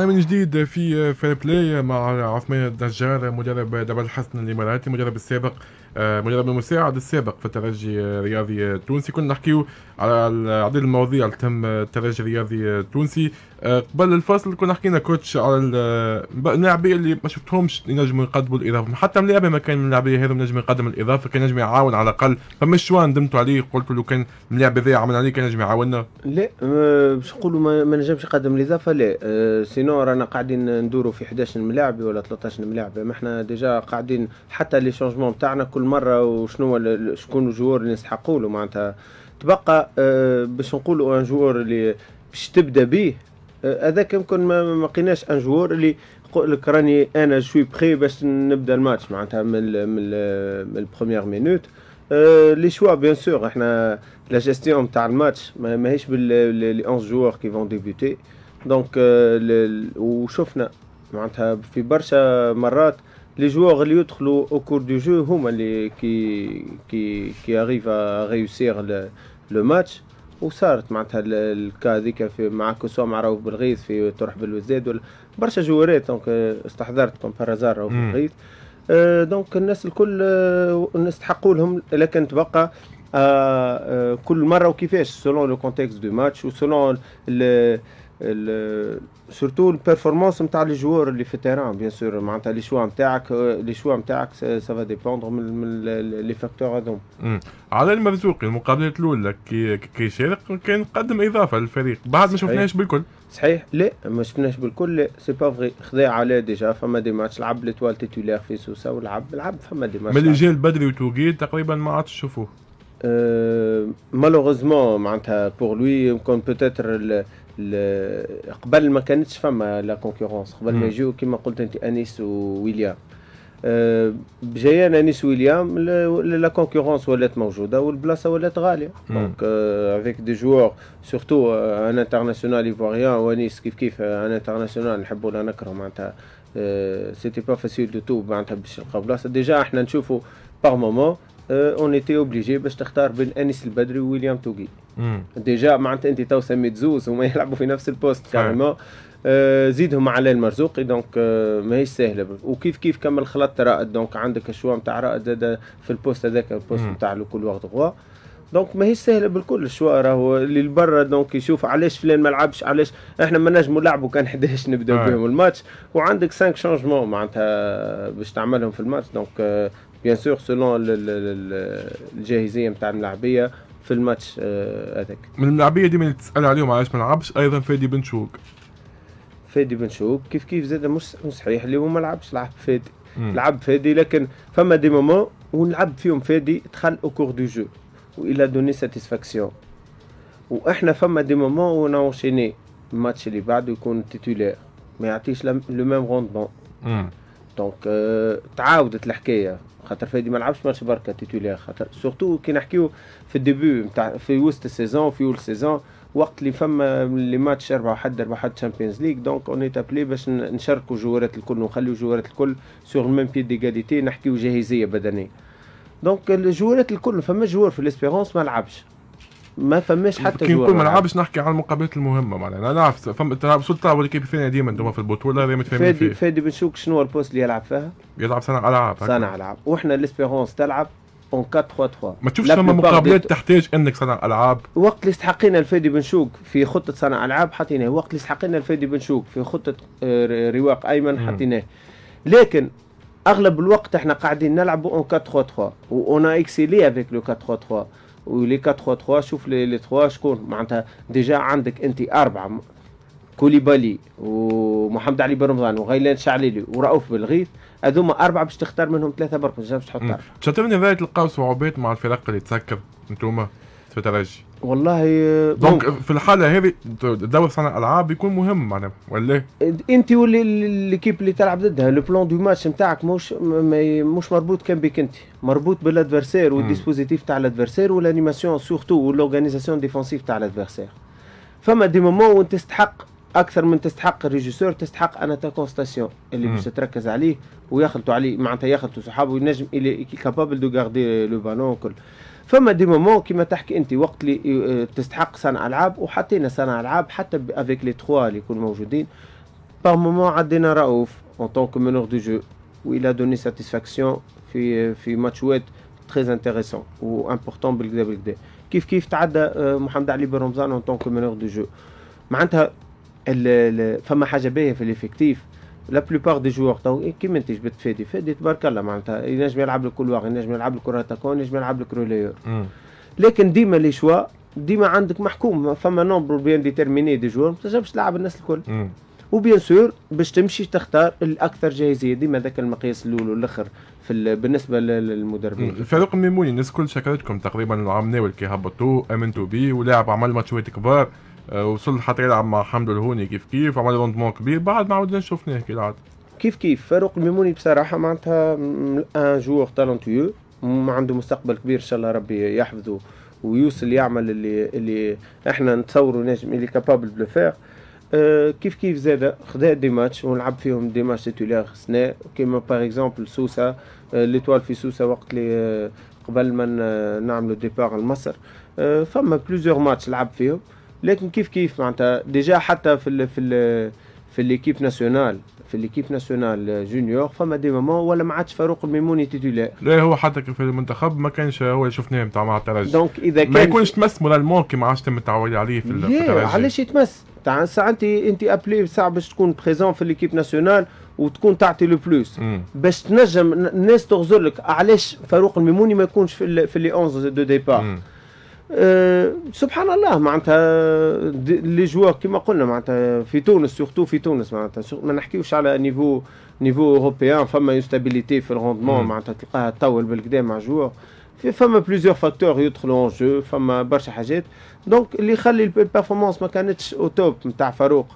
انا من جديد في آه، فير بلاي مع عثمان الدجار مدرب دبل حسن الاماراتي المدرب السابق آه، مجرب المساعد السابق في الترجي الرياضي التونسي كنا نحكيو على عديد المواضيع اللي تهم الترجي الرياضي التونسي آه، قبل الفصل كنا حكينا كوتش على اللاعبين اللي ما شفتهمش ينجموا يقدموا الاضافه حتى ملاعب ما كان من اللاعبيه هذا نجم يقدم الاضافه كان نجم يعاون على الاقل فما شوان ندمتوا عليه قلت لو كان الملاعب هذا عمل عليه كان نجم يعاوننا لا آه، باش نقولوا ما نجمش يقدم الاضافه لا سينو رانا قاعدين ندوروا في 11 ملاعب ولا 13 ملاعب ما احنا ديجا قاعدين حتى لي شونجمون تاعنا كل كل مره وشنو شكون الجوار اللي نستحقوا له معناتها تبقى آه، باش نقولوا ان جوار اللي باش تبدا به آه، هذاك يمكن ما لقيناش ان جوار اللي يقول لك راني انا شوي بخي باش نبدا الماتش معناتها من من من البروميير مينوت لي شوا بيان سور احنا لا جيستيون تاع الماتش ماهيش بال 11 جوار كي فون ديبوتي دونك وشفنا معناتها في برشا مرات لي جوار اللي يدخلوا او كور دو جو هما اللي كي كي كي اريف ريوسير لو ماتش وصارت معناتها الكا هذيك في مع كوسو مع رؤوف بالغيث في تروح بالوزاد ولا برشا جوارات دونك استحضرت كومبارازار رؤوف بالغيث دونك الناس الكل euh, الناس تحقوا لهم لكن تبقى آه، آه، كل مره وكيفاش سولون لو كونتكست دو ماتش وسولون سورتو البيرفورمانس نتاع لي جوار اللي في التيران بيان سور معناتها لي شوا نتاعك لي شوا نتاعك سافا ديبوندر من, من لي فاكتور هذوما. على المرزوقي المقابله الاولى كي شارك كان قدم اضافه للفريق بعد ما شفناهش بالكل صحيح لا ما شفناهش بالكل لا سي با فغي خدا عليه ديجا فما دي ماتش لعب ليتوال تيتولير في سوسه ولعب لعب فما دي ماتش ملي جا البدري وتوقيت تقريبا ما عادش تشوفوه مالوغوزمون euh, معناتها بور لوي كون بوتيتر قبل ما كانتش فما لا كونكورونس قبل ما يجيو كيما قلت انت انيس وويليام أه بجيان انيس ويليام لا كونكورونس ولات موجوده والبلاصه ولات غاليه دونك افيك دي جوار سورتو ان انترناسيونال ايفواريان وانيس كيف كيف ان انترناسيونال نحبوا ولا نكره معناتها سيتي با فاسيل دو تو معناتها باش نلقاو بلاصه ديجا احنا نشوفوا باغ مومون اون ايتي اوبليجي باش تختار بين انيس البدري وويليام توغي ديجا معناتها انت تو سميت زوز هما يلعبوا في نفس البوست كاريمون أه، زيدهم على المرزوقي دونك أه، ماهيش سهله وكيف كيف كمل خلط رائد دونك عندك الشوا نتاع رائد زاد في البوست هذاك البوست نتاع لو كل وقت غوا دونك ماهيش سهله بالكل الشوا راهو اللي برا دونك يشوف علاش فلان ما لعبش علاش احنا ما نجموا نلعبوا كان 11 نبداو بهم الماتش وعندك 5 شونجمون معناتها باش تعملهم في الماتش دونك بيان سور سولون الجاهزيه نتاع الملاعبيه في الماتش آه، هذاك من الملاعبيه ديما اللي تسال عليهم علاش ما لعبش ايضا فادي بن شوك فادي بن شوك كيف كيف زاد مش صحيح اللي هو ما لعبش لعب فادي مم. لعب فادي لكن فما دي مومون ونلعب فيهم فادي دخل او كور دو جو والى دوني ساتيسفاكسيون واحنا فما دي مومون ونا اونشيني الماتش اللي بعده يكون تيتولير ما يعطيش لو ميم روندمون دونك euh, تعاودت الحكايه خاطر فادي ما لعبش ماتش بركا تيتولير خاطر سورتو كي نحكيو في الديبي نتاع في وسط السيزون في اول السيزون وقت اللي فما لي ماتش ربع حد ربع حد تشامبيونز ليغ دونك اون تابلي باش نشاركوا جوارات الكل ونخليو جوارات الكل سور ميم بي ديغاليتي نحكيو جاهزيه بدنيه دونك الجوارات الكل فما جوار في ليسبيرونس ما لعبش ما فماش حتى كي نقول ما نلعبش نحكي على المقابلات المهمه معناها نعرف فما وصلت تعاون الكيب الثانيه ديما انتم في البطوله ديما متفاهمين فيه فادي بنشوك شنو البوست اللي يلعب فيها يلعب صانع العاب صانع العاب وحنا ليسبيرونس تلعب اون 4 3 3 ما تشوفش فما مقابلات تحتاج انك صانع العاب وقت اللي استحقينا الفادي بنشوك في خطه صانع العاب حطيناه وقت اللي استحقينا الفادي بنشوك في خطه آه، رواق ايمن حطيناه لكن اغلب الوقت احنا قاعدين نلعبوا اون 4 3 3 وانا اكسيلي افيك لو 4 3 3 ولي 4 3 3 شوف لي 3 شكون معناتها ديجا عندك انت اربعه كوليبالي ومحمد علي برمضان وغيلان شعليلي ورؤوف بالغيث هذوما اربعه باش تختار منهم ثلاثه برك ما تنجمش تحط اربعه. تشتمني هذا تلقاو صعوبات مع الفرق اللي تسكر انتوما في الترجي. والله دونك في الحاله هذه دور صانع العاب بيكون مهم معناها ولا انت واللي ليكيب اللي تلعب ضدها لو بلون دو ماتش نتاعك مش مش مربوط كان بك انت مربوط بالادفيرسير والديسبوزيتيف تاع الادفيرسير والانيماسيون سورتو والاورغانيزاسيون ديفونسيف تاع الادفيرسير فما دي مومون وانت تستحق اكثر من تستحق الريجيسور تستحق ان اتاكون اللي باش تركز عليه ويخلطوا عليه معناتها يخلطوا صحابه وينجم كابابل دو غاردي لو بالون وكل فما دي مومون كيما تحكي انت وقت اللي آه، تستحق صنع العاب وحطينا صنع العاب حتى افيك لي تخوا اللي يكونوا موجودين باغ مومون عدينا رؤوف اون طونك منور دو جو ويلا دوني ساتيسفاكسيون في في ويت تري انتريسون وامبورتون بالكدا بالكدا كيف كيف تعدى آه، محمد علي بن رمضان اون طونك منور دو جو معناتها فما حاجه باهيه في ليفيكتيف لا بلوبار دي جوار تو كيما انت جبت فادي فادي تبارك الله معناتها ينجم يلعب الكولوار ينجم يلعب لك تاكون ينجم يلعب لك روليور لكن ديما لي شوا ديما عندك محكوم فما نومبر بيان ديترميني دي جوار ما تنجمش تلعب الناس الكل وبيان hmm. سور باش تمشي تختار الاكثر جاهزيه ديما ذاك المقياس الاول والاخر في بالنسبه للمدربين hmm. الفريق الميموني الناس الكل شكرتكم تقريبا العام ناول كي هبطوا امنتوا به ولاعب عمل ماتشات كبار آه، وصل حتى يلعب مع حمد الهوني كيف كيف عمل روندمون كبير بعد ما عاودنا شفناه كالعاده كيف كيف فاروق الميموني بصراحه معناتها ان جوغ تالنتيو عنده مستقبل كبير ان شاء الله ربي يحفظه ويوصل يعمل اللي اللي احنا نتصوروا نجم اللي كابابل دو فيغ كيف كيف زاد خذا دي ماتش ولعب فيهم دي ماتش تيتولير سنا كيما باغ اكزومبل سوسه أه ليتوال في سوسه وقت اللي آه، قبل ما نعملوا ديبار لمصر آه، فما بلوزيغ ماتش لعب فيهم لكن كيف كيف معناتها ديجا حتى في الـ في الـ في ليكيب ناسيونال في ليكيب ناسيونال جونيور فما دي مومون ولا ما عادش فاروق الميموني تيتولير لا هو حتى في المنتخب ما كانش هو شفناه نتاع مع الترجي دونك اذا كان ما يكونش تمس كي ما عادش تم التعود عليه في الترجي علاش يتمس تاع ساعه انت انت ابلي ساعه باش تكون بريزون في ليكيب ناسيونال وتكون تعطي لو بلوس باش تنجم الناس تغزر لك علاش فاروق الميموني ما يكونش في, في لي 11 دو ديبار أه سبحان الله معناتها لي جوار كيما قلنا معناتها في تونس سورتو في تونس معناتها ما نحكيوش على نيفو نيفو اوروبيان فما يستابيليتي في الروندمون معناتها تلقاها تطول بالكدا مع جوار فما بليزيور فاكتور يدخلوا اون جو فما برشا حاجات دونك اللي يخلي البيرفورمانس ما كانتش او توب نتاع فاروق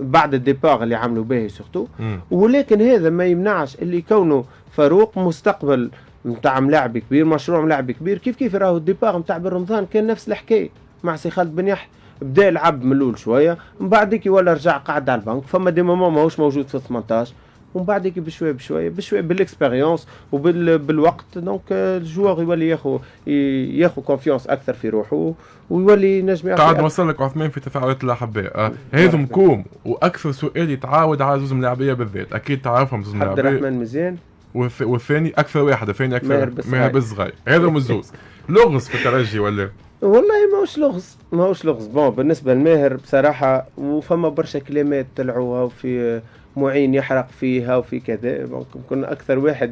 بعد الديبار اللي عملوا به سورتو ولكن هذا ما يمنعش اللي كونه فاروق مستقبل نتاع ملاعب كبير مشروع ملاعب كبير كيف كيف راهو الديبار نتاع بن رمضان كان نفس الحكايه مع سي خالد بن يحيى بدا يلعب من الاول شويه من بعد كي ولا رجع قعد على البنك فما دي مومون ماهوش موجود في 18 ومن بعد كي بشويه بشويه بشويه بالاكسبيريونس وبالوقت دونك الجوار يولي ياخو ياخو كونفيونس اكثر في روحه ويولي ينجم قاعد نوصل لك عثمان في تفاعلات الاحباء آه، هذم كوم واكثر سؤال يتعاود على زوز ملاعبيه بالذات اكيد تعرفهم زوز ملاعبيه عبد الرحمن مزيان والثاني اكثر واحد الثاني اكثر ماهر بالصغير هذا مزوز لغز في الترجي ولا والله ماهوش لغز ماهوش لغز بون بالنسبه لماهر بصراحه وفما برشا كلمات طلعوها وفي معين يحرق فيها وفي كذا ممكن كنا اكثر واحد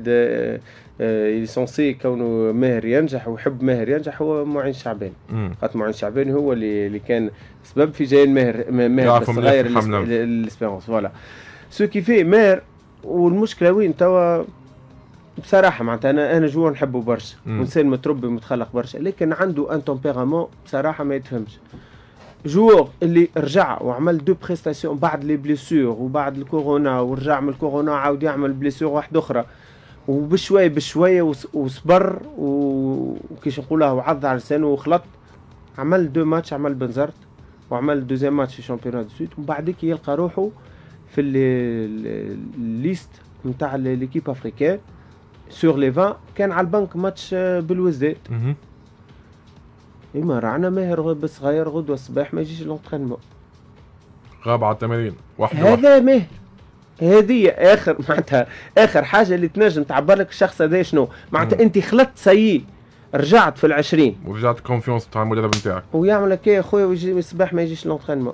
ليسونسي آه، آه، كونه ماهر ينجح ويحب ماهر ينجح هو معين شعبان خاطر معين شعبان هو اللي, اللي كان سبب في جاي ماهر ماهر الصغير الاسبيرونس فوالا سو كيفي ماهر والمشكله وين توا بصراحه معناتها انا انا جوا نحبه برشا وانسان متربي ومتخلق برشا لكن عنده ان تومبيرامون بصراحه ما يتفهمش جوغ اللي رجع وعمل دو بريستاسيون بعد لي بليسور وبعد الكورونا ورجع من الكورونا عاود يعمل بليسور واحده اخرى وبشوية بشوية وصبر وكيش نقولها وعض على لسانه وخلط عمل دو ماتش عمل بنزرت وعمل دوزيام ماتش في شامبيون دو سويت ومن بعدك يلقى روحه في الليست نتاع ليكيب افريكان سور لي 20 كان على البنك ماتش آه، بالوزداد اما رعنا ماهر بالصغير غدوه الصباح ما يجيش لونترينمون غاب على التمارين هذا ماهر هذه اخر معناتها اخر حاجه اللي تنجم تعبر لك الشخص هذا شنو معناتها انت خلطت سيء رجعت في العشرين ورجعت كونفيونس تاع المدرب نتاعك ويعمل لك يا خويا ويجي الصباح ما يجيش لونترينمون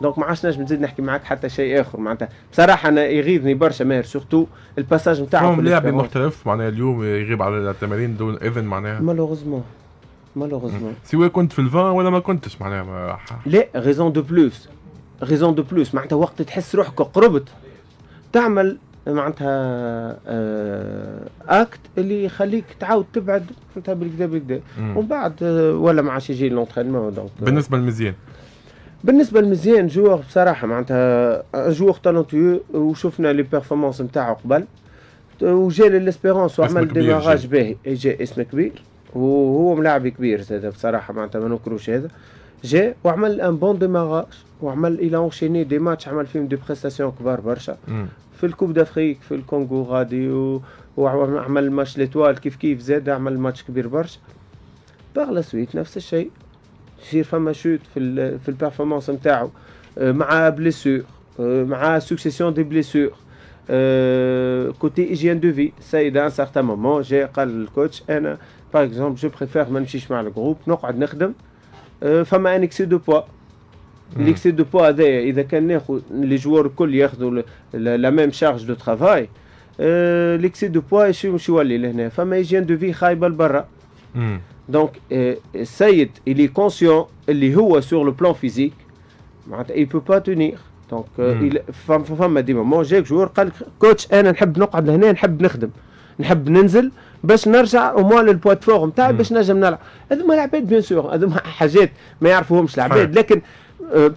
دونك ما عادش نجم نزيد نحكي معاك حتى شيء اخر معناتها بصراحه انا يغيظني برشا ماهر سورتو الباساج اليوم لاعب محترف معناها اليوم يغيب على التمارين دون اذن معناها مالوغوزمون مالوغوزمون سواء كنت في الفان ولا ما كنتش معناها ما لا ريزون دو بلوس ريزون دو بلوس معناتها وقت تحس روحك قربت تعمل معناتها آه اكت اللي يخليك تعاود تبعد معناتها بالكدا بالكدا ومن بعد آه، ولا ما عادش يجي لونترينمون دونك آه. بالنسبه للمزيان بالنسبه لمزيان جوار بصراحه معناتها آه، جوار تالونتيو وشفنا لي بيرفورمانس نتاعو قبل وجا للاسبيرونس وعمل ديماراج باهي جا اسم كبير وهو ملاعب كبير زاد بصراحه معناتها ما نكروش هذا جا وعمل ان بون ديماراج وعمل الى اونشيني دي ماتش عمل فيهم دي بريستاسيون كبار برشا في الكوب دافريك في الكونغو غادي وعمل ماتش ليتوال كيف كيف زاد عمل ماتش كبير برشا باغ لا سويت نفس الشيء Si ma chute, performance en blessure succession des blessures, côté hygiène de vie, ça un j'ai le coach, euh, par exemple, je préfère même le groupe, je un excès de poids, hmm. L'excès de poids les joueurs la même charge de travail, L'excès de poids et je suis de vie, a de دونك السيد اللي كونسيون اللي هو سور لو بلان فيزيك معناتها اي بو با تونيغ دونك فما ديما مون جاك جوار قال لك كوتش انا نحب نقعد لهنا نحب نخدم نحب ننزل باش نرجع او موان للبلاتفورم تاعي باش نجم نلعب هذوما العباد بيان سور هذوما حاجات ما يعرفوهمش العباد لكن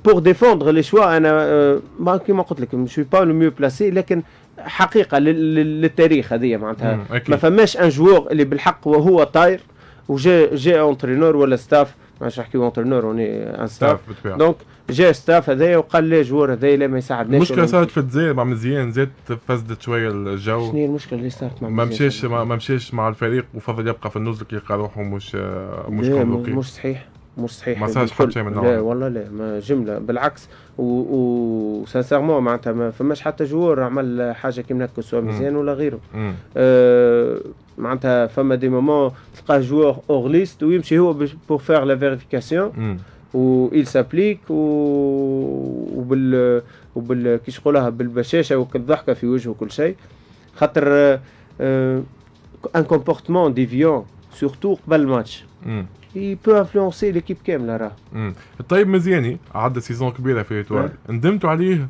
بور ديفوندغ لي شوا انا ما كيما قلت لك مش با لو ميو بلاسي لكن حقيقه للتاريخ هذه معناتها ما فماش ان جوور اللي بالحق وهو طاير وجا جا اونترينور ولا ستاف مانيش نحكي اونترينور وني ان ستاف دونك جا ستاف هذايا وقال لي جوار هذايا لا ما يساعدناش المشكله صارت في الجزائر مع مزيان زاد فسدت شويه الجو شنو هي المشكله اللي صارت مع مزيان ما مشاش ما مشاش مع الفريق وفضل يبقى في النزل كي كيلقى روحه مش مش مش صحيح مش صحيح ما صارش حتى شيء من لا والله لا ما جمله بالعكس وسانسيرمون و... معناتها ما فماش حتى جوار عمل حاجه كيما هكا سوا مزيان ولا غيره آه، معناتها فما دي مومون تلقاه جوار اور ليست ويمشي هو بور فيغ لا فيريفيكاسيون ويل سابليك و... وبال وبال كيش يقولها بالبشاشه وكالضحكه في وجهه كل شيء خاطر ان كومبورتمون ديفيون سورتو قبل الماتش يبو انفلونسي ليكيب كامله راه طيب مزياني عدى سيزون كبيره في ايطوال نعم. ندمتوا عليه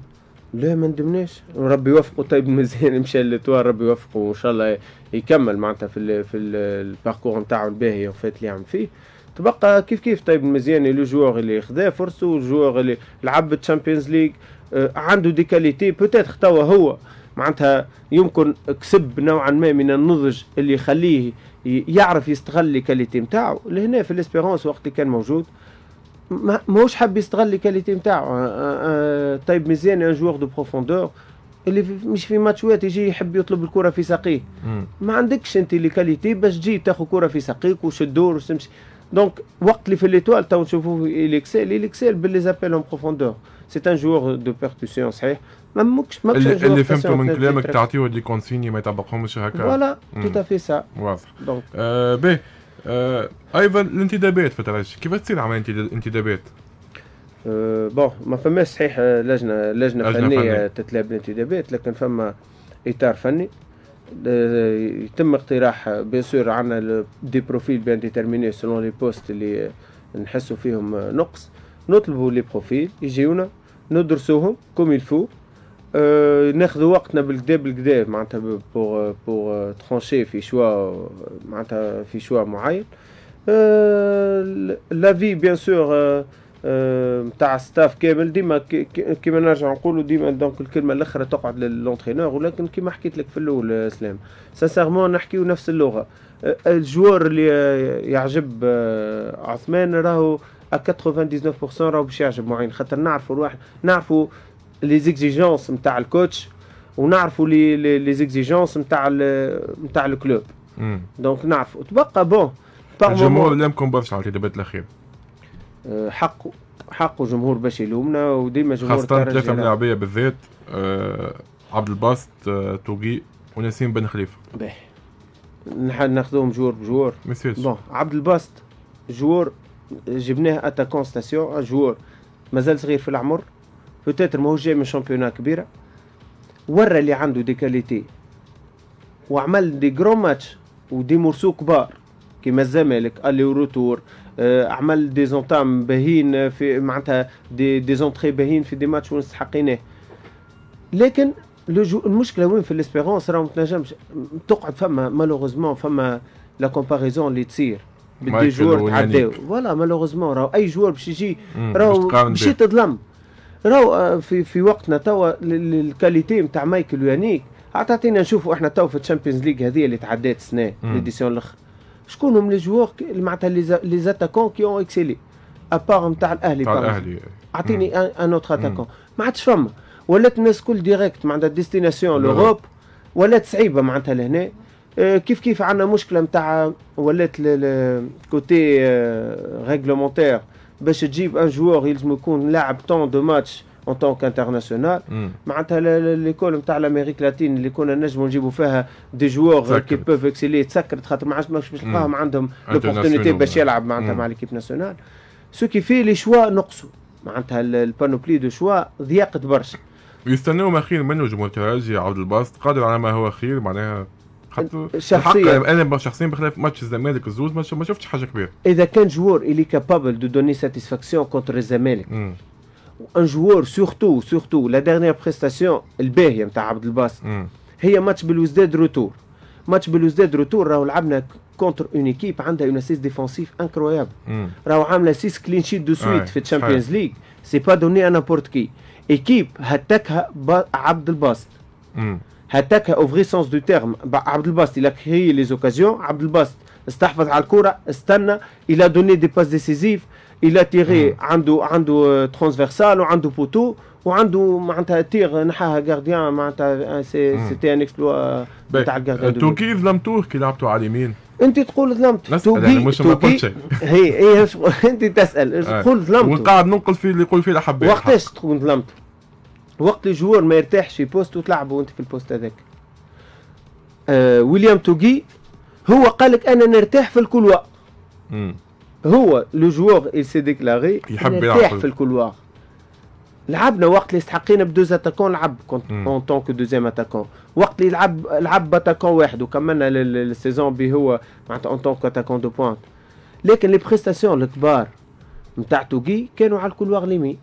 لا ما ندمناش ربي يوفقه طيب مزيان مشى لتوار ربي يوفقه وان شاء الله يكمل معناتها في الـ في الباركور نتاعو الباهي وفات اللي عم فيه تبقى كيف كيف طيب مزيان لو جوغ اللي خذا فرصه الجوار اللي لعب بالتشامبيونز آه، ليغ عنده دي كاليتي بوتيتر توا هو معناتها يمكن كسب نوعا ما من النضج اللي يخليه يعرف يستغل الكاليتي نتاعو لهنا في الاسبيرونس وقت اللي كان موجود ماهوش حاب يستغل الكاليتي نتاعو طيب مزيان ان جوغ دو بروفوندور اللي مش في ماتشوات يجي يحب يطلب الكره في ساقيه ما عندكش انت الكاليتي باش تجي تاخذ كره في ساقيك وش تدور وش تمشي دونك وقت اللي في ليتوال تو نشوفوه اليكسيل اليكسيل باللي زابيل اون بروفوندور سي ان جوغ دو بيركوسيون صحيح ما مكش ما اللي, اللي فهمته من كلامك تعطيه دي كونسيني ما يطبقهمش هكا فوالا تو في سا واضح دونك آه باهي آه ايضا الانتدابات في الترجي كيف تصير عمليه الانتدابات؟ أه euh, بون ما فماش صحيح آه، لجنه لجنه فنيه تتلاعب الانتدابات لكن فما اطار فني آه، يتم اقتراح بيان سور عندنا دي بروفيل بيان ديترميني سلون لي بوست اللي نحسوا فيهم نقص نطلبوا لي بروفيل يجيونا ندرسوهم كوم الفو Euh, ناخذ وقتنا بالكدا بالكدا معناتها بور بور ترونشي في شوا euh, معناتها في شوا معين لافي بيان سور نتاع ستاف كامل ديما كيما نرجع نقولوا ديما دونك الكلمه الاخرى تقعد للونترينور ولكن كيما حكيت لك في الاول اسلام آه، سانسيرمون نحكيو نفس اللغه آه، الجوار اللي آه، يعجب عثمان راهو 99% راهو باش يعجب معين خاطر نعرفوا الواحد نعرفوا لي زيكزيجونس نتاع الكوتش ونعرفوا لي لي زيكزيجونس نتاع نتاع الكلوب دونك نعرفوا تبقى بون الجمهور لامكم برشا على الكتابات الاخيره أه، حقه حقه جمهور باش يلومنا وديما جمهور خاصة ثلاثة من بالذات آه عبد الباسط آه توقي ونسيم بن خليفة باهي ناخذوهم جور بجور بون عبد الباسط جور جبناه اتاكون ستاسيون جور مازال صغير في العمر بوتيتر ماهوش جاي من شامبيونا كبيره ورى اللي عنده دي كاليتي وعمل دي جرو ماتش ودي مرسو كبار كيما الزمالك الي روتور عمل دي زونتام باهين في معناتها دي دي زونتخي باهين في دي ماتش ونستحقيناه لكن المشكله وين في ليسبيرونس راه ما تنجمش تقعد فما مالوغوزمون فما لا كومباريزون اللي تصير بدي جوار تعداو فوالا مالوغوزمون راهو اي جوار باش يجي راهو باش تظلم راهو آه، في في وقتنا توا الكاليتي نتاع مايكل ويانيك عطاتينا نشوفوا احنا توا في الشامبيونز ليغ هذه اللي تعدات سنة ليديسيون الاخر شكون هم لي جوار معناتها لي زاتاكون كي اون اكسيلي ابار نتاع الاهلي نتاع الاهلي اعطيني ان اوتر اتاكون ما عادش فما ولات الناس كل ديريكت معناتها ديستيناسيون نعم. لوروب ولات صعيبه معناتها لهنا آه، كيف كيف عندنا مشكله نتاع ولات كوتي ريغلومونتير باش تجيب ان جوار يلزم يكون لاعب طون دو ماتش اون تونك انترناسيونال معناتها ليكول نتاع الامريك لاتين اللي كنا نجموا نجيبوا فيها دي جوار كي بوف اكسيلي تسكرت خاطر ما عادش باش تلقاهم عندهم لوبورتينيتي باش يلعب معناتها مع ليكيب ناسيونال سو كي في لي شوا نقصوا معناتها البانوبلي دو شوا ضيقت برشا يستناو ما خير منه جمهور الترجي عبد الباسط قادر على ما هو خير معناها شخصيا يعني انا شخصيا بخلاف ماتش الزمالك الزوز ما شفتش حاجه كبيره اذا كان جوار اللي كابابل دو دوني ساتيسفاكسيون كونتر الزمالك ان جوار سورتو سورتو لا ديرنيير بريستاسيون الباهيه نتاع عبد الباسط هي ماتش بالوزداد روتور ماتش بالوزداد روتور راهو لعبنا كونتر اون ايكيب عندها اون اسيس ديفونسيف انكرويابل راهو عامله سيس كلين شيت دو سويت في الشامبيونز ليغ سي با دوني انابورت كي ايكيب هتكها عبد الباسط هتاك او فغي سونس دو تيرم عبد الباسط الى كريي لي زوكازيون عبد الباسط استحفظ على الكره استنى الى دوني دي باس ديسيزيف الى تيغي عنده عنده ترانسفيرسال وعنده بوتو وعنده معناتها تيغ نحاها غارديان معناتها سي سيتي ان اكسبلوا نتاع الغارديان توكي ظلمتوه كي لعبتوا على اليمين انت تقول ظلمت توكي يعني مش ما هي هي انت تسال أه. تقول ظلمت وقاعد ننقل في اللي يقول فيه حبيت وقتاش تكون ظلمت وقت الجوار ما يرتاحش في بوست وتلعبه وانت في البوست هذاك آه ويليام توغي هو قال لك انا نرتاح في الكولوار هو لو جوار سي ديكلاري يحب يرتاح في الكولوار لعبنا وقت اللي استحقينا بدوز اتاكون لعب اون تونك دوزيام اتاكون وقت اللي لعب لعب اتاكون واحد وكملنا السيزون به هو معناتها اون تونك اتاكون دو بوانت لكن لي بريستاسيون الكبار نتاع توغي كانوا على الكولوار اليمين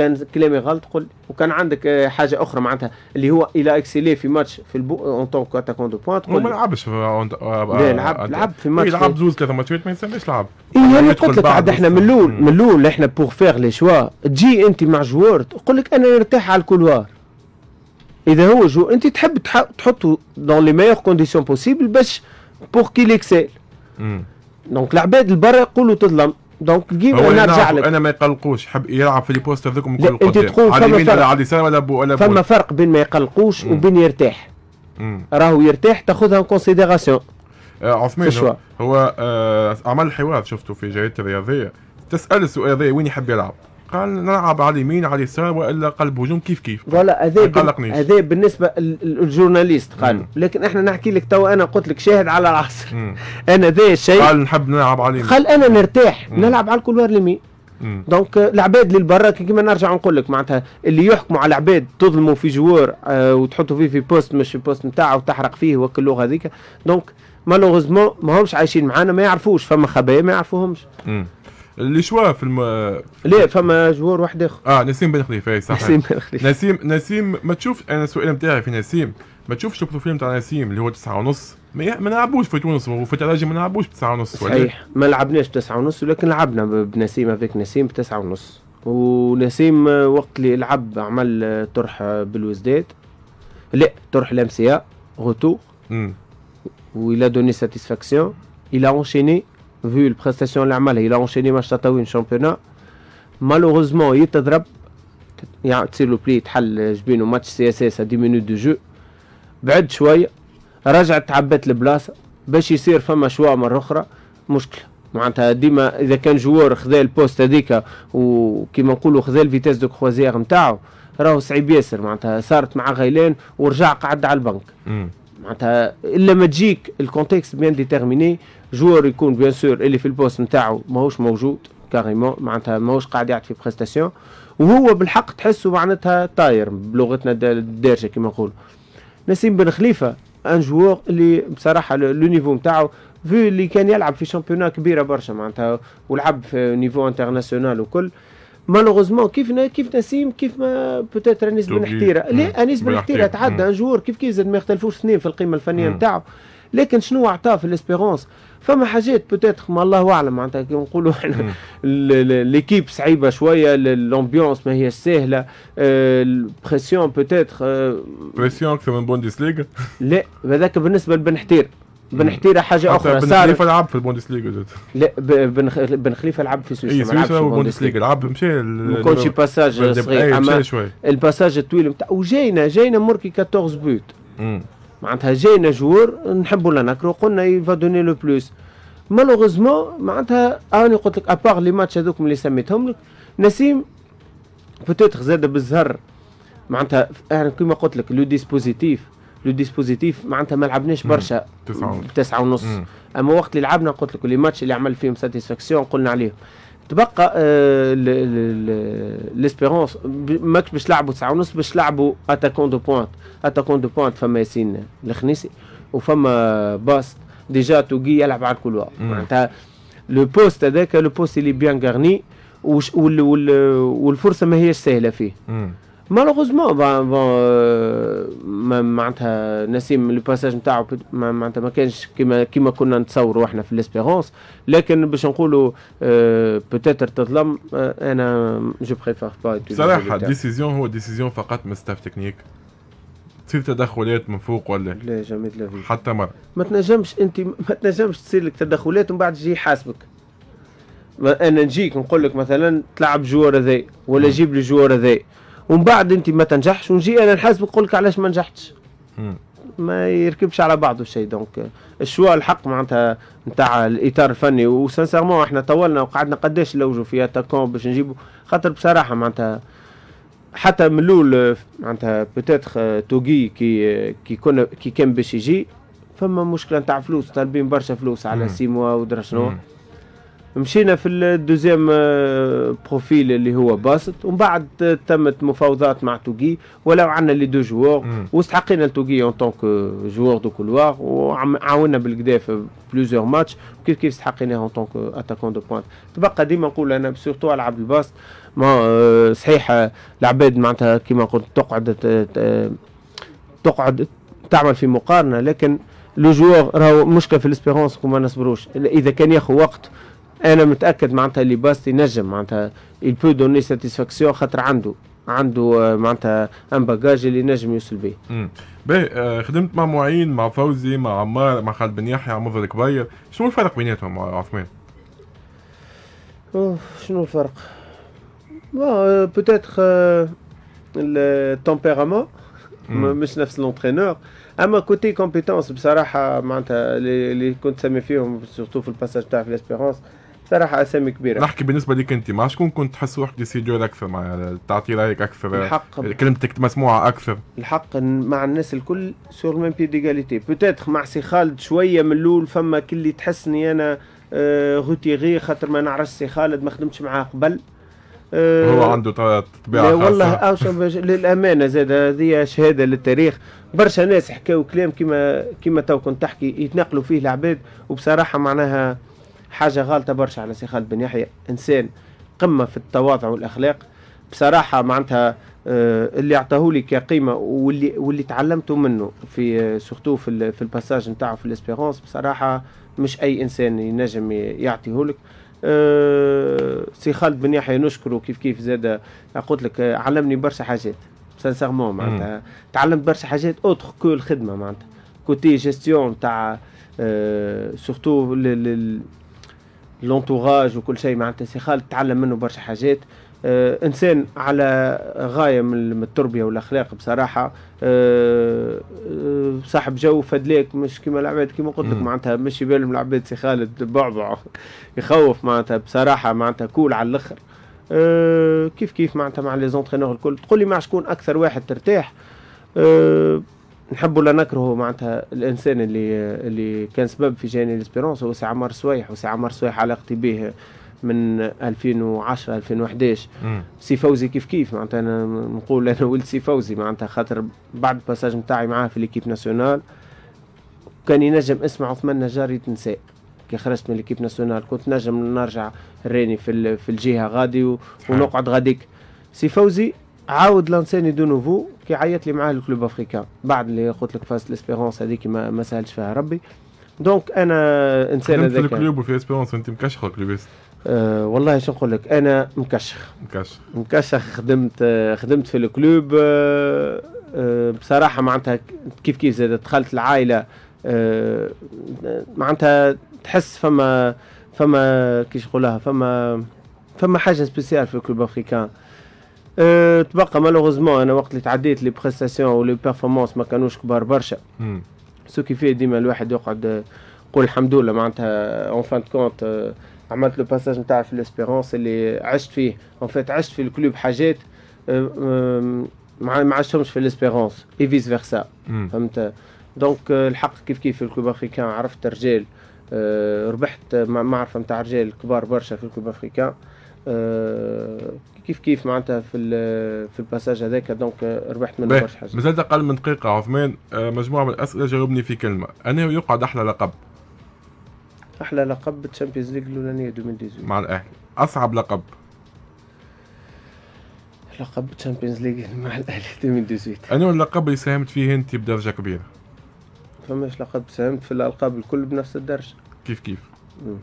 كان كلامي غلط قل وكان عندك آه، حاجه اخرى معناتها اللي هو الى اكسيلي في ماتش في البو اون تو اتاكون دو بوان تقول ما لعبش آه، آه، لا لعب لعب في ماتش إيه، لعب زوز ثلاثه ماتشات ما يسميش لعب اي انا يعني قلت لك عاد احنا من الاول من الاول احنا بوغ فيغ لي شوا تجي انت مع جوار تقول لك انا نرتاح على الكولوار اذا هو جو انت تحب تحطه دون لي ميور كونديسيون بوسيبل باش بوغ كيل اكسيل دونك العباد البرا يقولوا تظلم دونك ديما نرجع لك انا ما يقلقوش حب يلعب في لي بوست هذوك من كل انت تقول فما فرق على ولا بو ولا فما فرق بين ما يقلقوش وبين يرتاح راهو يرتاح تاخذها ان كونسيديراسيون آه عثمان هو, هو آه عمل حوار شفته في جريده الرياضيه تسال السؤال هذا وين يحب يلعب قال نلعب على اليمين على اليسار والا قلب هجوم كيف كيف فوالا هذا هذا بالنسبه للجورناليست قال مم. لكن احنا نحكي لك تو انا قلت لك شاهد على العصر مم. انا ذا الشيء قال نحب نلعب على اليمين قال انا نرتاح مم. نلعب على الكولوار اليمين دونك العباد اللي برا كيما نرجع نقول لك معناتها اللي يحكموا على العباد تظلموا في جوار آه وتحطوا فيه في بوست مش في بوست نتاعه وتحرق فيه وكل اللغه هذيك دونك مالوغوزمون ماهمش عايشين معانا ما يعرفوش فما خبايا ما يعرفوهمش اللي شوا في الم... لا فما جوار واحد اخر اه نسيم بن خليفه اي صحيح نسيم بن خليفه نسيم نسيم ما تشوف انا السؤال نتاعي في نسيم ما تشوفش البروفيل نتاع نسيم اللي هو تسعة ونص ما نلعبوش في تونس وفي التراجي ما نلعبوش بتسعة ونص صحيح ما لعبناش بتسعة ونص ولكن لعبنا بنسيم هذاك نسيم بتسعة ونص ونسيم وقت اللي لعب عمل طرح بالوزداد لا طرح لامسيا سي غوتو ويلا دوني ساتيسفاكسيون الى اونشيني فيو البريستاسيون اللي عملها الى اونشيني ماتش تطاوين شامبيونا مالوغوزمون يتضرب يعني تصير له بلي تحل جبينو ماتش سي اس اس دي مينوت دو جو بعد شويه رجعت تعبت البلاصه باش يصير فما شوا مره اخرى مشكله معناتها ديما اذا كان جوار خذا البوست هذيك وكيما نقولوا خذا الفيتاس دو كروازيير نتاعو راهو صعيب ياسر معناتها صارت مع غيلان ورجع قعد على البنك معناتها الا ما تجيك الكونتكست بيان ديتيرميني جوار يكون بيان سور اللي في البوست نتاعو ماهوش موجود كاريمون معناتها ماهوش قاعد يعطي في بريستاسيون وهو بالحق تحسه معناتها طاير بلغتنا الدارجه كما نقولوا نسيم بن خليفه ان جوار اللي بصراحه لو نيفو نتاعو في اللي كان يلعب في شامبيونات كبيره برشا معناتها ولعب في نيفو انترناسيونال وكل مالوغوزمون كيف كيف نسيم كيف ما بوتيتر انيس بن حتيره لا انيس بن حتيره تعدى ان جور كيف كيف زاد ما يختلفوش سنين في القيمه الفنيه نتاعو لكن شنو عطاه في ليسبيرونس فما حاجات بوتيتر ما الله اعلم معناتها كي نقولوا احنا ليكيب صعيبه شويه الامبيونس ما ساهلة سهله البريسيون بوتيتر بريسيون اكثر من بونديس ليغا لا هذاك بالنسبه لبن حتير بنحتير حاجه اخرى بن خليفه لعب في البوندسليغا زاد لا بن خليفه لعب في سويسرا اي البوندس ليغا لعب مشى ما كانش باساج صغير إيه، اما الباساج الطويل بتاع وجينا جينا مركي 14 بوت معناتها جينا جور نحبوا لا نكرو قلنا يفا دوني لو بلوس مالوغوزمون معناتها انا قلت لك ابار لي ماتش هذوك اللي سميتهم لك نسيم بوتيتر زاد بالزهر معناتها كيما قلت لك لو ديسبوزيتيف لو ديسبوزيتيف معناتها ما لعبناش برشا تسعة ونص اما وقت اللي لعبنا قلت لك لي ماتش اللي عمل فيهم ساتيسفاكسيون قلنا عليهم تبقى آه، ليسبيرونس ماكش باش لعبوا تسعة ونص باش لعبوا اتاكون دو بوانت اتاكون دو بوانت فما ياسين الخنيسي وفما باست ديجا توغي يلعب على الكولوار معناتها لو بوست هذاك لو بوست اللي بيان غارني والفرصه ما هيش سهله فيه مم. مالوغوزمون بون بون معناتها نسيم لو باساج نتاعو معناتها ما كانش كيما كيما كنا نتصوروا احنا في ليسبيرونس لكن باش نقولوا بوتيتر تظلم انا جو بريفير با صراحه ديسيزيون هو ديسيزيون فقط من ستاف تكنيك تصير تدخلات من فوق ولا لا جامي لا حتى مره ما تنجمش انت ما تنجمش تصير لك تدخلات ومن بعد يجي يحاسبك انا نجيك نقول لك مثلا تلعب جوار هذا ولا جيب لي جوار هذا ومن بعد انت ما تنجحش ونجي انا نحاسبك نقول لك علاش ما نجحتش ما يركبش على بعضه الشيء دونك الشواء الحق معناتها نتاع الاطار الفني وسانسيرمون احنا طولنا وقعدنا قداش نلوجوا في اتاكون باش نجيبوا خاطر بصراحه معناتها حتى من الاول معناتها بوتيتخ توغي كي كي كنا كي كان باش يجي فما مشكله نتاع فلوس طالبين برشا فلوس على سي موا ودرا شنو مشينا في الدوزيام آه، بروفيل اللي هو باسط ومن بعد آه، تمت مفاوضات مع توغي ولو عندنا لي دو جوار واستحقينا توغي اون طونك جوار دو كولوار وعاونا بالكدا في بلوزيور ماتش كيف كيف استحقيناه اون طونك اتاكون دو بوانت تبقى ديما نقول انا سورتو العب الباسط ما آه، صحيح العباد معناتها كيما قلت تقعد تقعد تعمل في مقارنه لكن لو جوور راهو مشكل في الاسبيرونس وما نصبروش اذا كان ياخذ وقت انا متاكد معناتها اللي باست ينجم معناتها il peut donner satisfaction خاطر عنده عنده آه، معناتها ان باجاج اللي نجم يوصل به. باهي آه، خدمت مع معين مع فوزي مع عمار مع خالد بن يحيى مع مظهر كبير شنو الفرق بيناتهم عثمان؟ شنو الفرق؟ بوتيتر التمبيرامون آه، مش نفس لونترينور اما كوتي كومبيتونس بصراحه معناتها اللي كنت سامي فيهم سورتو في الباساج تاع في ليسبيرونس صراحه اسامي كبيره نحكي بالنسبه ليك انت مع شكون كنت تحس روحك سيجور اكثر مع تعطي رايك اكثر الحق كلمتك مسموعه اكثر الحق مع الناس الكل سور ميم بي ديغاليتي بوتيتر مع سي خالد شويه من الاول فما كل تحسني انا غوتيغي آه، خاطر ما نعرفش سي خالد ما خدمتش معاه قبل آه هو عنده طبيعه خاصه والله للامانه زاد هذه شهاده للتاريخ برشا ناس حكاو كلام كيما كيما تو كنت تحكي يتناقلوا فيه العباد وبصراحه معناها حاجة غالطة برشا على سي خالد بن يحيى إنسان قمة في التواضع والأخلاق بصراحة معناتها آه، اللي عطاهولي كقيمة واللي واللي تعلمته منه في آه، سورتو في, في الباساج نتاعو في الاسبيرونس بصراحة مش أي إنسان ينجم يعطيهولك أه سي خالد بن يحيى نشكره كيف كيف زاد قلت لك آه، علمني برشا حاجات سانسيرمون معناتها تعلمت برشا حاجات اوتر كو الخدمه معناتها كوتي جيستيون تاع أه سورتو لونتوراج وكل شيء معناتها سي خالد تعلم منه برشا حاجات آه انسان على غايه من التربيه والاخلاق بصراحه آه, آه، صاحب جو فدليك مش كيما العباد كيما قلت لك معناتها مش بالهم العباد سي خالد بعبع يخوف معناتها بصراحه معناتها كول على الاخر آه كيف كيف معناتها مع لي زونترينور الكل تقول لي مع شكون اكثر واحد ترتاح آه نحب ولا نكره معناتها الانسان اللي اللي كان سبب في جاني الاسبيرونس هو سي عمار سويح وسي عمار سويح علاقتي به من 2010 2011 سي فوزي كيف كيف معناتها انا نقول انا ولد سي فوزي معناتها خاطر بعد الباساج نتاعي معاه في ليكيب ناسيونال كان ينجم اسمع عثمان نجار يتنسى كي خرجت من ليكيب ناسيونال كنت نجم نرجع راني في في الجهه غادي ونقعد غاديك سي فوزي عاود لانسيني دو نوفو كيعيط لي معاه الكلوب افريكان بعد اللي قلت لك فاس ليسبيرونس هذيك ما, ما سهلش فيها ربي دونك انا انسان هذاك في الكلوب وفي اسبيرونس انت مكشخ الكلوبيس أه والله شنو نقول لك انا مكشخ مكشخ مكشخ خدمت خدمت في الكلوب أه، أه، بصراحه معناتها كيف كيف زاد دخلت العائله أه، معناتها تحس فما فما كيش نقولها فما فما حاجه سبيسيال في الكلوب افريكان أه أه تبقى مالوغوزمون انا وقت اللي تعديت لي بريستاسيون ولي بيرفورمانس ما كانوش كبار برشا سو كيفي ديما الواحد يقعد أه، يقول الحمد لله معناتها اون فان كونت عملت لو باساج نتاع في ليسبيرونس اللي عشت فيه اون فيت عشت في الكلوب حاجات أه، أه، ما عشتهمش في ليسبيرونس اي فيس فيرسا فهمت دونك الحق كيف كيف في الكلوب افريكان عرفت رجال ربحت معرفه نتاع رجال كبار برشا في الكلوب افريكان آه، كيف كيف معناتها في في الباساج هذاك دونك آه، ربحت منه برشا حاجه مازال اقل من دقيقه عثمان آه، مجموعه من الاسئله جاوبني في كلمه انا يقعد احلى لقب احلى لقب تشامبيونز ليغ الاولانيه 2018 مع الاهلي اصعب لقب لقب تشامبيونز ليغ مع الاهلي 2018 انا اللقب اللي ساهمت فيه انت بدرجه كبيره فماش لقب ساهمت في الالقاب الكل بنفس الدرجه كيف كيف مم.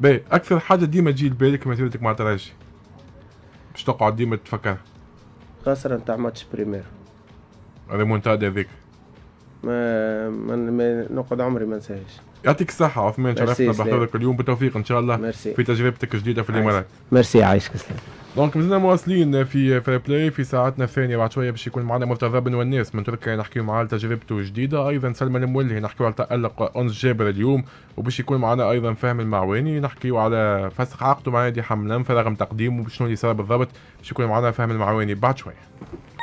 باهي اكثر حاجه ديما تجي لبالك مسيرتك مع تراجي باش تقعد ديما تفكرها خسرة نتاع ماتش بريمير ريمونتادا هذيك ما, ما... ما نقعد عمري ما نساهاش يعطيك الصحة عثمان شرفتنا بحضورك اليوم بالتوفيق إن شاء الله ميرسي. في تجربتك الجديدة في الإمارات ميرسي عايشك سلام دونك مازلنا مواصلين في فري بلاي في ساعتنا الثانيه بعد شويه باش يكون معنا مرتضى بن والناس من تركيا نحكيو معاه على تجربته الجديده ايضا سلمى المولي نحكيو على تالق انس جابر اليوم وباش يكون معنا ايضا فهم المعواني نحكيو على فسخ عقده مع نادي حملان فرغم تقديمه وشنو اللي صار بالضبط باش يكون معنا فهم المعواني بعد شويه